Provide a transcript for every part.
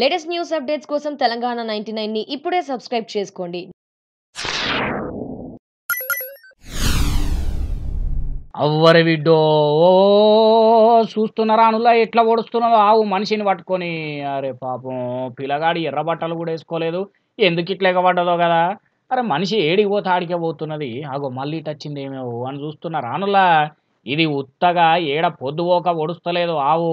latest news updates కోసం Telangana ninety nine ని ఇప్పుడే సబ్స్క్రైబ్ చేసుకోండి అవ్వరి విడ్డో చూస్తున్నారా అనులా ఎట్లా ఓడుస్తున్నావు ఆవు మనిషిని పట్టుకొని అరే పాపం పిల్లగాడి ఎర్ర బట్టలు కూడా వేసుకోలేదు ఎందుకు ఇట్లా ఎగబడ్డదో కదా అరే మనిషి ఏడికి పోతే ఆడికే పోతున్నది అగో మళ్ళీ టచ్చింది ఏమేవో అని చూస్తున్న రానులా ఇది ఉత్తగా ఏడ పొద్దుపోక ఓడుస్తలేదు ఆవు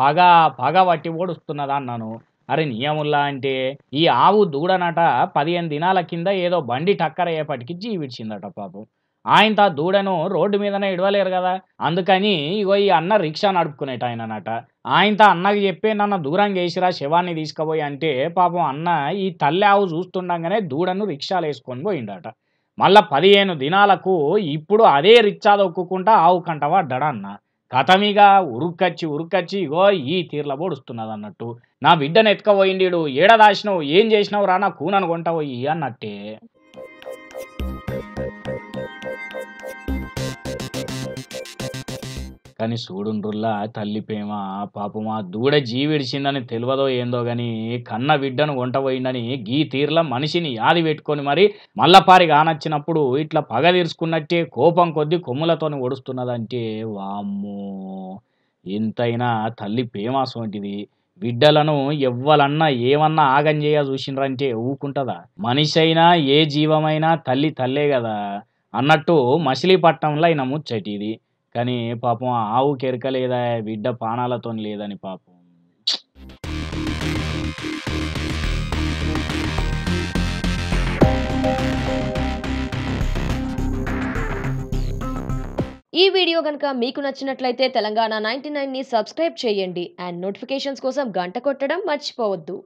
పగ పగ పట్టి ఓడుస్తున్నదా అన్నాను అరే నియముల్లా అంటే ఈ ఆవు దూడనట పదిహేను దినాల కింద ఏదో బండి టక్కరయ్యేపటికి జీవించిందట పాపం ఆయన తా దూడను రోడ్డు మీదనే ఇడవలేరు కదా అందుకని ఇగో ఈ అన్న రిక్షా నడుపుకునేట అనట ఆయన తా అన్నకి చెప్పే నన్న దూరం చేసిరా శవాన్ని తీసుకుపోయి అంటే పాపం అన్న ఈ తల్లి ఆవు చూస్తుండగానే దూడను రిక్షాలు వేసుకొని పోయిండట మళ్ళా పదిహేను దినాలకు ఇప్పుడు అదే రిక్షా దొక్కుకుంటా ఆవు కంటవా పడ్డాడు అన్న కథమిగా ఉరుక్కచ్చి ఉరుక్కచ్చి ఇగో ఈ తీర్ల పొడుస్తున్నది అన్నట్టు నా బిడ్డను ఎత్తుకపోయిండు ఏడ దాచినావు ఏం చేసినావు రా నా కూనను అన్నట్టే కానీ చూడుండ్రుల్లా తల్లి ప్రేమ పాపమా దూడ జీవిడిచిందని తెలియదో ఏందో గాని కన్న బిడ్డను వంటపోయిందని గీ తీర్ల మనిషిని యాది పెట్టుకొని మరి మల్లపారి కానొచ్చినప్పుడు ఇట్లా పగ తీర్చుకున్నట్టే కోపం కొద్దీ కొమ్ములతో ఓడుస్తున్నదంటే వామ్మో ఎంతైనా తల్లి ప్రేమ వంటిది బిడ్డలను ఎవ్వలన్నా ఏమన్నా ఆగం చేయ చూసినరంటే ఊకుంటుందా మనిషి అయినా ఏ జీవమైనా తల్లి తల్లే కదా అన్నట్టు మసిలీపట్నంలో ఆయన ముచ్చటిది కానీ పాపం ఆవు కెరక లేదా బిడ్డ పానాలతో లేదని పాపం ఈ వీడియో కనుక మీకు నచ్చినట్లయితే తెలంగాణ నైన్టీ నైన్ని సబ్స్క్రైబ్ చేయండి అండ్ నోటిఫికేషన్స్ కోసం గంట కొట్టడం మర్చిపోవద్దు